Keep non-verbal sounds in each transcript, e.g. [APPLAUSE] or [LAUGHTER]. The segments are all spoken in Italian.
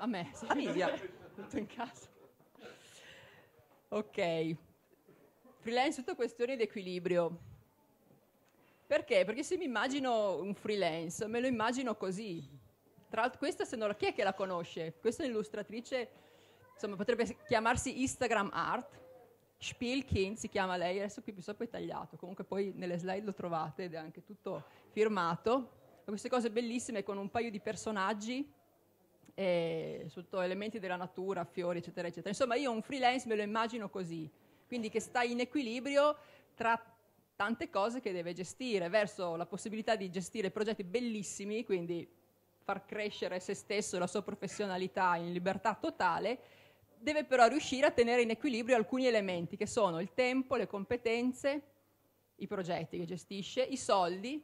A me, sì. A Misia. Tutto in casa. Ok. Freelance, è tutta questione di equilibrio. Perché? Perché se mi immagino un freelance, me lo immagino così. Tra l'altro, questa se non la... Chi è che la conosce? Questa è un'illustratrice, insomma, potrebbe chiamarsi Instagram Art. Spielkin si chiama lei, adesso qui più sopra è tagliato, comunque poi nelle slide lo trovate ed è anche tutto firmato. Ma Queste cose bellissime con un paio di personaggi eh, sotto elementi della natura, fiori, eccetera, eccetera. Insomma, io un freelance me lo immagino così, quindi che sta in equilibrio tra tante cose che deve gestire, verso la possibilità di gestire progetti bellissimi, quindi far crescere se stesso e la sua professionalità in libertà totale, deve però riuscire a tenere in equilibrio alcuni elementi che sono il tempo, le competenze, i progetti che gestisce, i soldi,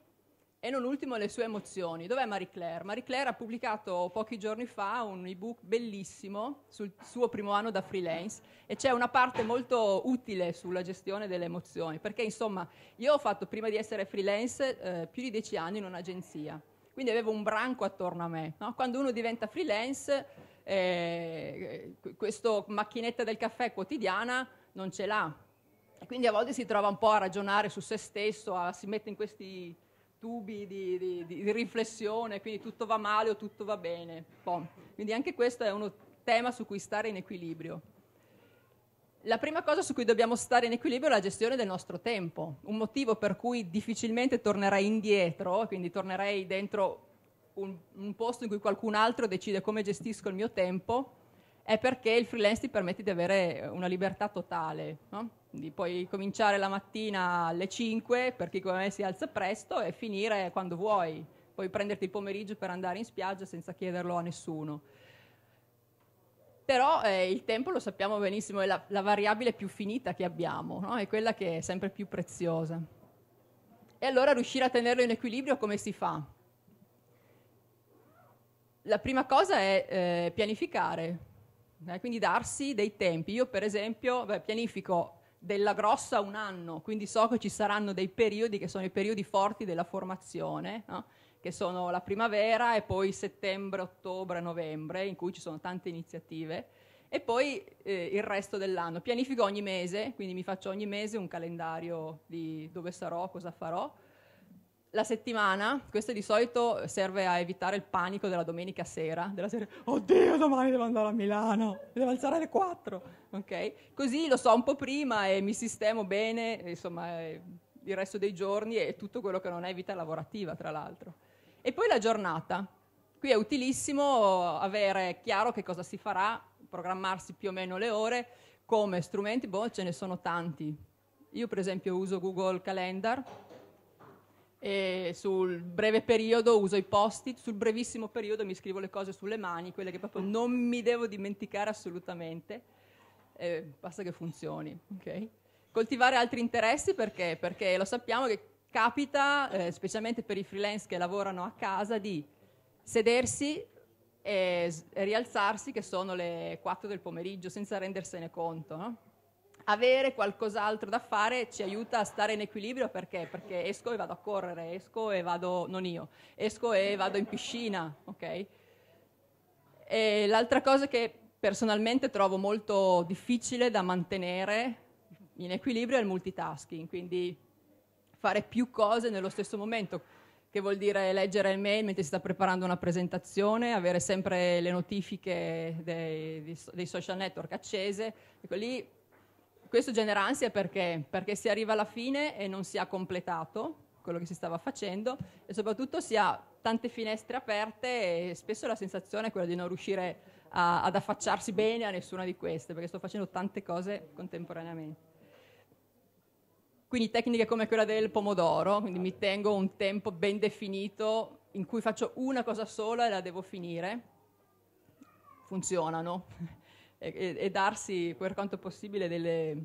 e non ultimo le sue emozioni. Dov'è Marie Claire? Marie Claire ha pubblicato pochi giorni fa un ebook bellissimo sul suo primo anno da freelance e c'è una parte molto utile sulla gestione delle emozioni, perché insomma io ho fatto prima di essere freelance eh, più di dieci anni in un'agenzia, quindi avevo un branco attorno a me. No? Quando uno diventa freelance, eh, questa macchinetta del caffè quotidiana non ce l'ha. E quindi a volte si trova un po' a ragionare su se stesso, a, si mette in questi tubi di, di, di, riflessione, quindi tutto va male o tutto va bene. Boh. Quindi anche questo è un tema su cui stare in equilibrio. La prima cosa su cui dobbiamo stare in equilibrio è la gestione del nostro tempo, un motivo per cui difficilmente tornerai indietro, quindi tornerei dentro un, un posto in cui qualcun altro decide come gestisco il mio tempo è perché il freelance ti permette di avere eh, una libertà totale, no? Quindi puoi cominciare la mattina alle 5 per chi come me si alza presto e finire quando vuoi, puoi prenderti il pomeriggio per andare in spiaggia senza chiederlo a nessuno. Però eh, il tempo lo sappiamo benissimo, è la, la variabile più finita che abbiamo, no? è quella che è sempre più preziosa. E allora riuscire a tenerlo in equilibrio come si fa? La prima cosa è eh, pianificare, Okay? Eh, quindi darsi dei tempi. Io per esempio beh, pianifico della grossa un anno, quindi so che ci saranno dei periodi che sono i periodi forti della formazione, no? che sono la primavera e poi settembre, ottobre, novembre, in cui ci sono tante iniziative, e poi eh, il resto dell'anno. Pianifico ogni mese, quindi mi faccio ogni mese un calendario di dove sarò, cosa farò, la settimana, questo di solito serve a evitare il panico della domenica sera, della sera, oddio domani devo andare a Milano, devo alzare alle 4, ok? Così lo so un po' prima e mi sistemo bene, insomma, eh, il resto dei giorni e tutto quello che non è vita lavorativa, tra l'altro. E poi la giornata. Qui è utilissimo avere chiaro che cosa si farà, programmarsi più o meno le ore, come strumenti, boh, ce ne sono tanti. Io per esempio uso Google Calendar, e sul breve periodo uso i post-it, sul brevissimo periodo mi scrivo le cose sulle mani, quelle che proprio non mi devo dimenticare assolutamente, eh, basta che funzioni. Okay? Coltivare altri interessi perché? Perché lo sappiamo che capita, eh, specialmente per i freelance che lavorano a casa, di sedersi e, rialzarsi che sono le 4 del pomeriggio senza rendersene conto. No? avere qualcos'altro da fare ci aiuta a stare in equilibrio perché? Perché esco e vado a correre, esco e vado, non io, esco e vado in piscina, ok? E l'altra cosa che personalmente trovo molto difficile da mantenere in equilibrio è il multitasking, quindi fare più cose nello stesso momento, che vuol dire leggere il mail mentre si sta preparando una presentazione, avere sempre le notifiche dei, dei social network accese, ecco lì questo genera ansia perché? Perché si arriva alla fine e non si ha completato quello che si stava facendo e soprattutto si ha tante finestre aperte e spesso la sensazione è quella di non riuscire a, ad affacciarsi bene a nessuna di queste perché sto facendo tante cose contemporaneamente. Quindi tecniche come quella del pomodoro, quindi mi tengo un tempo ben definito in cui faccio una cosa sola e la devo finire, funzionano e, e darsi per quanto possibile delle,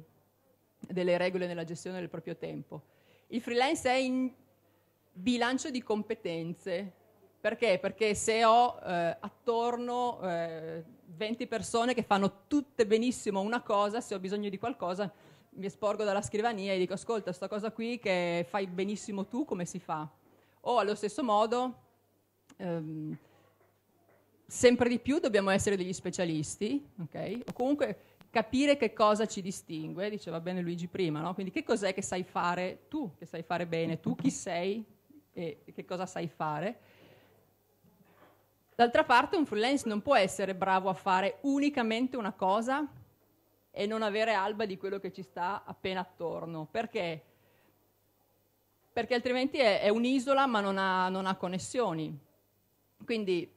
delle regole nella gestione del proprio tempo. Il freelance è in bilancio di competenze. Perché? Perché se ho eh, attorno eh, 20 persone che fanno tutte benissimo una cosa, se ho bisogno di qualcosa mi esporgo dalla scrivania e dico ascolta, questa cosa qui che fai benissimo tu, come si fa? O allo stesso modo... Ehm, sempre di più dobbiamo essere degli specialisti, okay? o comunque capire che cosa ci distingue, diceva bene Luigi prima, no? quindi che cos'è che sai fare tu, che sai fare bene, tu chi sei e che cosa sai fare. D'altra parte un freelance non può essere bravo a fare unicamente una cosa e non avere alba di quello che ci sta appena attorno, perché? Perché altrimenti è, è un'isola ma non ha, non ha connessioni. Quindi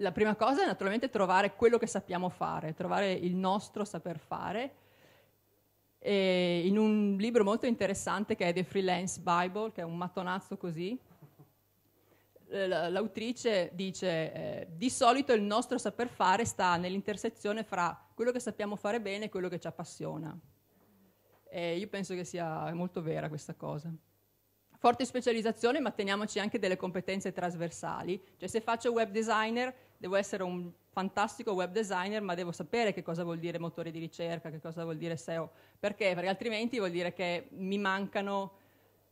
la prima cosa è naturalmente trovare quello che sappiamo fare, trovare il nostro saper fare. E in un libro molto interessante che è The Freelance Bible, che è un mattonazzo così, l'autrice dice eh, di solito il nostro saper fare sta nell'intersezione fra quello che sappiamo fare bene e quello che ci appassiona. E io penso che sia molto vera questa cosa. Forte specializzazione, ma teniamoci anche delle competenze trasversali. Cioè se faccio web designer devo essere un fantastico web designer, ma devo sapere che cosa vuol dire motore di ricerca, che cosa vuol dire SEO. Perché? Perché altrimenti vuol dire che mi mancano,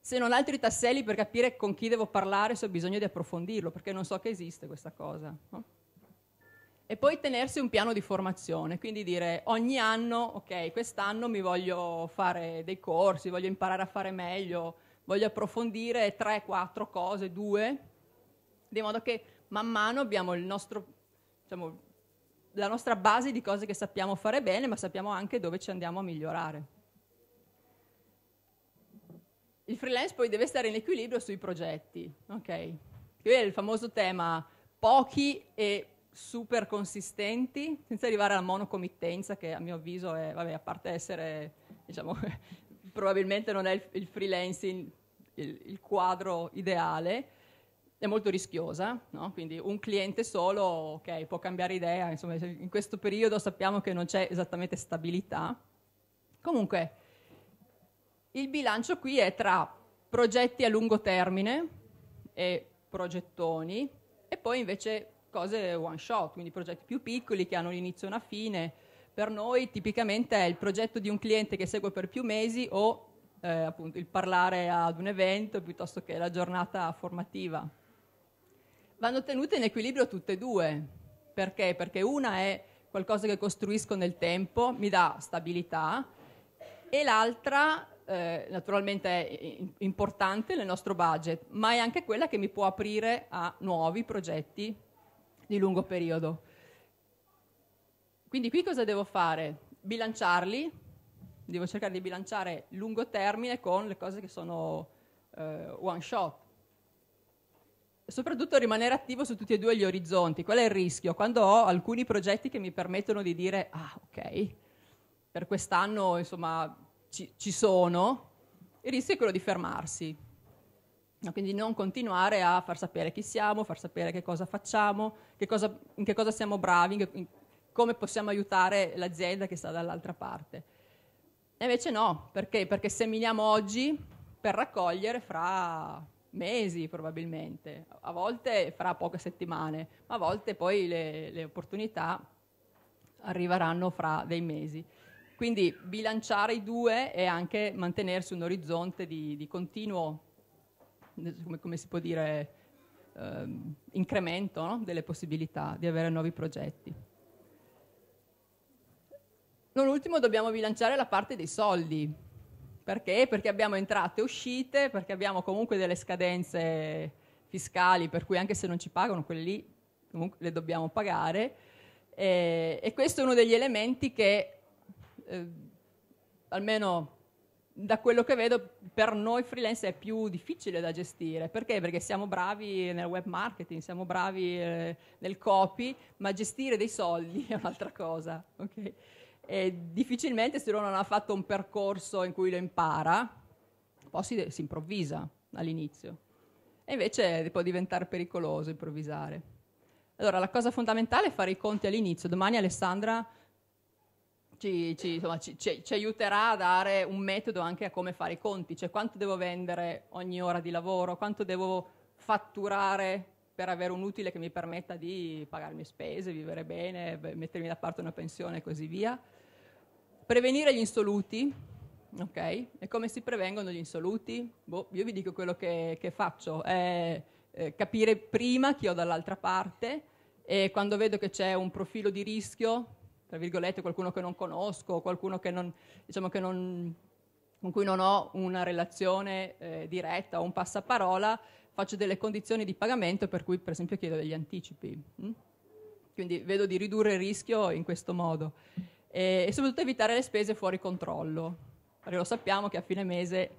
se non altri tasselli per capire con chi devo parlare, se ho bisogno di approfondirlo, perché non so che esiste questa cosa. No? E poi tenersi un piano di formazione, quindi dire ogni anno, ok, quest'anno mi voglio fare dei corsi, voglio imparare a fare meglio, voglio approfondire 3, 4 cose, 2, di modo che man mano abbiamo nostro, diciamo, la nostra base di cose che sappiamo fare bene, ma sappiamo anche dove ci andiamo a migliorare. Il freelance poi deve stare in equilibrio sui progetti, ok? Che è il famoso tema pochi e super consistenti, senza arrivare alla monocomittenza, che a mio avviso è, vabbè, a parte essere, diciamo, [LAUGHS] probabilmente non è il, il freelancing il, il quadro ideale, è molto rischiosa, no? quindi un cliente solo okay, può cambiare idea, insomma in questo periodo sappiamo che non c'è esattamente stabilità. Comunque il bilancio qui è tra progetti a lungo termine e progettoni e poi invece cose one shot, quindi progetti più piccoli che hanno un inizio e una fine. Per noi tipicamente è il progetto di un cliente che segue per più mesi o eh, appunto il parlare ad un evento piuttosto che la giornata formativa vanno tenute in equilibrio tutte e due. Perché? Perché una è qualcosa che costruisco nel tempo, mi dà stabilità, e l'altra eh, naturalmente è importante nel nostro budget, ma è anche quella che mi può aprire a nuovi progetti di lungo periodo. Quindi qui cosa devo fare? Bilanciarli, devo cercare di bilanciare lungo termine con le cose che sono eh, one shot, soprattutto rimanere attivo su tutti e due gli orizzonti. Qual è il rischio? Quando ho alcuni progetti che mi permettono di dire, ah ok, per quest'anno insomma ci, ci sono, il rischio è quello di fermarsi. Quindi non continuare a far sapere chi siamo, far sapere che cosa facciamo, che cosa, in che cosa siamo bravi, in che, in, come possiamo aiutare l'azienda che sta dall'altra parte. E invece no, perché? Perché seminiamo oggi per raccogliere fra mesi probabilmente, a volte fra poche settimane, ma a volte poi le, le opportunità arriveranno fra dei mesi. Quindi bilanciare i due e anche mantenersi un orizzonte di, di continuo, come, come, si può dire, ehm, incremento no? delle possibilità di avere nuovi progetti. Non ultimo dobbiamo bilanciare la parte dei soldi, perché? Perché abbiamo entrate e uscite, perché abbiamo comunque delle scadenze fiscali, per cui anche se non ci pagano, quelle lì comunque le dobbiamo pagare. Eh, e questo è uno degli elementi che, eh, almeno da quello che vedo, per noi freelance è più difficile da gestire. Perché? Perché siamo bravi nel web marketing, siamo bravi eh, nel copy, ma gestire dei soldi [LAUGHS] è un'altra cosa. Okay? e difficilmente se uno non ha fatto un percorso in cui lo impara, poi si, si improvvisa all'inizio. E invece può diventare pericoloso improvvisare. Allora, la cosa fondamentale è fare i conti all'inizio. Domani Alessandra ci, ci, insomma, ci, ci, aiuterà a dare un metodo anche a come fare i conti, cioè quanto devo vendere ogni ora di lavoro, quanto devo fatturare per avere un utile che mi permetta di pagare le mie spese, vivere bene, mettermi da parte una pensione e così via. Prevenire gli insoluti, ok? E come si prevengono gli insoluti? Boh, io vi dico quello che, che faccio, è eh, capire prima chi ho dall'altra parte e quando vedo che c'è un profilo di rischio, tra virgolette qualcuno che non conosco, qualcuno che non, diciamo che non, con cui non ho una relazione eh, diretta o un passaparola, faccio delle condizioni di pagamento per cui per esempio chiedo degli anticipi. Hm? Quindi vedo di ridurre il rischio in questo modo e, eh, e soprattutto evitare le spese fuori controllo, perché lo sappiamo che a fine mese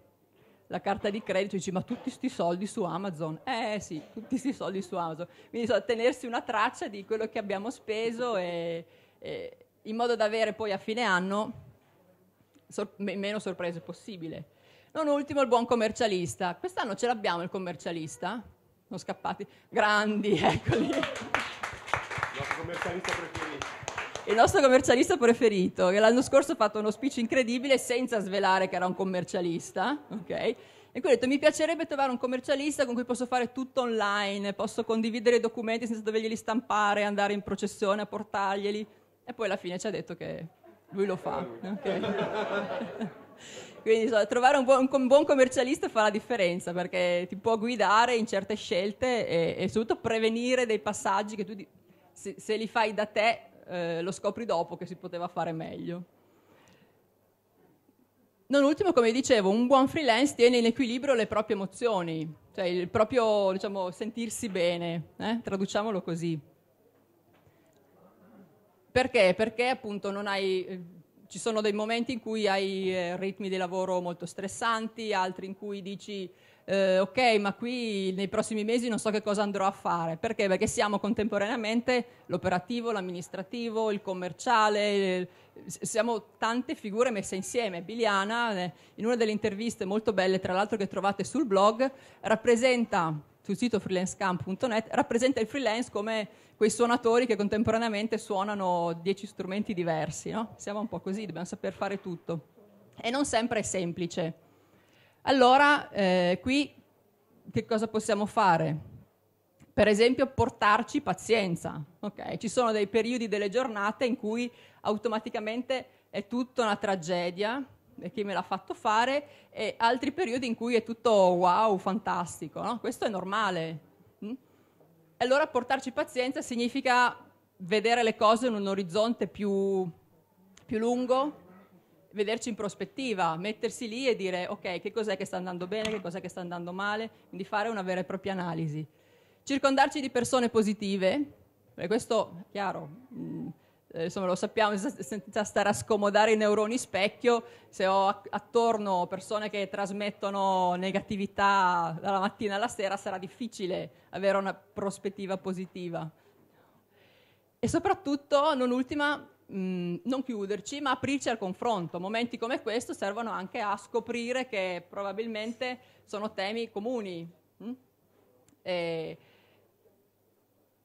la carta di credito dice ma tutti questi soldi su Amazon eh sì tutti questi soldi su Amazon quindi so, tenersi una traccia di quello che abbiamo speso e, e, in modo da avere poi a fine anno sor- meno sorprese possibile non ultimo il buon commercialista quest'anno ce l'abbiamo il commercialista non scappati grandi [LAUGHS] eccoli il nostro commercialista preferito il nostro commercialista preferito, che l'anno scorso ha fatto uno speech incredibile senza svelare che era un commercialista, ok? E quindi ho detto, mi piacerebbe trovare un commercialista con cui posso fare tutto online, posso condividere i documenti senza doverglieli stampare, andare in processione a portarglieli. E poi alla fine ci ha detto che lui lo fa. Okay. [LAUGHS] quindi insomma, trovare un buon, un buon, commercialista fa la differenza perché ti può guidare in certe scelte e, e soprattutto prevenire dei passaggi che tu... se, se, li fai da te eh, lo scopri dopo che si poteva fare meglio. Non ultimo, come dicevo, un buon freelance tiene in equilibrio le proprie emozioni, cioè il proprio diciamo, sentirsi bene, eh? traduciamolo così. Perché? Perché appunto non hai eh, ci sono dei momenti in cui hai eh, ritmi di lavoro molto stressanti, altri in cui dici eh, ok, ma qui nei prossimi mesi non so che cosa andrò a fare. Perché? Perché siamo contemporaneamente l'operativo, l'amministrativo, il commerciale, eh, siamo tante figure messe insieme. Biliana, eh, in una delle interviste molto belle, tra l'altro che trovate sul blog, rappresenta sul sito freelancecamp.net, rappresenta il freelance come quei suonatori che contemporaneamente suonano dieci strumenti diversi. No? Siamo un po' così, dobbiamo saper fare tutto. E non sempre è semplice. Allora, eh, qui che cosa possiamo fare? Per esempio, portarci pazienza. Okay? Ci sono dei periodi delle giornate in cui automaticamente è tutta una tragedia, e chi me l'ha fatto fare, e altri periodi in cui è tutto wow, fantastico. No? Questo è normale. Mm? Allora portarci pazienza significa vedere le cose in un orizzonte più, più lungo, vederci in prospettiva, mettersi lì e dire ok, che cos'è che sta andando bene, che cos'è che sta andando male, quindi fare una vera e propria analisi. Circondarci di persone positive, perché questo è chiaro, mh, mm, eh, insomma lo sappiamo senza stare a scomodare i neuroni specchio, se ho attorno persone che trasmettono negatività dalla mattina alla sera sarà difficile avere una prospettiva positiva. E soprattutto, non ultima, mh, mm, non chiuderci, ma aprirci al confronto. Momenti come questo servono anche a scoprire che probabilmente sono temi comuni. Mh? Mm? E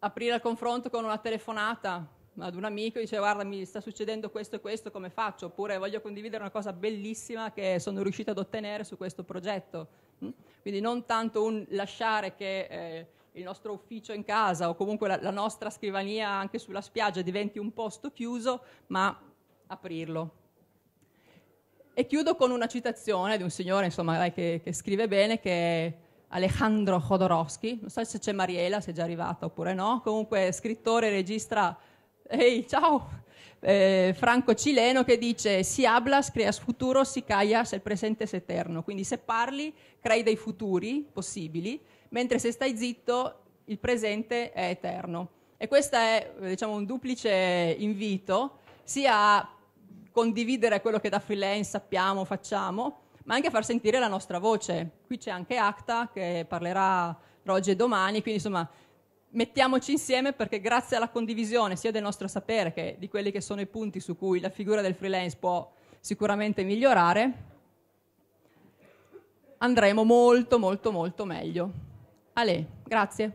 aprire al confronto con una telefonata ad un amico dice guarda mi sta succedendo questo e questo, come faccio? Oppure voglio condividere una cosa bellissima che sono riuscita ad ottenere su questo progetto. Mm? Quindi non tanto un lasciare che... Eh, il nostro ufficio in casa o comunque la, la nostra scrivania anche sulla spiaggia diventi un posto chiuso, ma aprirlo. E chiudo con una citazione di un signore insomma, che, che, scrive bene, che è Alejandro Jodorowsky, non so se c'è Mariela, se è già arrivata oppure no, comunque scrittore, regista, ehi, ciao, eh, franco cileno che dice si hablas, creas futuro, si callas, il presente es eterno, quindi se parli crei dei futuri possibili mentre se stai zitto il presente è eterno. E questo è diciamo, un duplice invito, sia a condividere quello che da freelance sappiamo, facciamo, ma anche a far sentire la nostra voce. Qui c'è anche Acta che parlerà oggi e domani, quindi insomma mettiamoci insieme perché grazie alla condivisione sia del nostro sapere che di quelli che sono i punti su cui la figura del freelance può sicuramente migliorare, andremo molto molto molto meglio. Ale, grazie.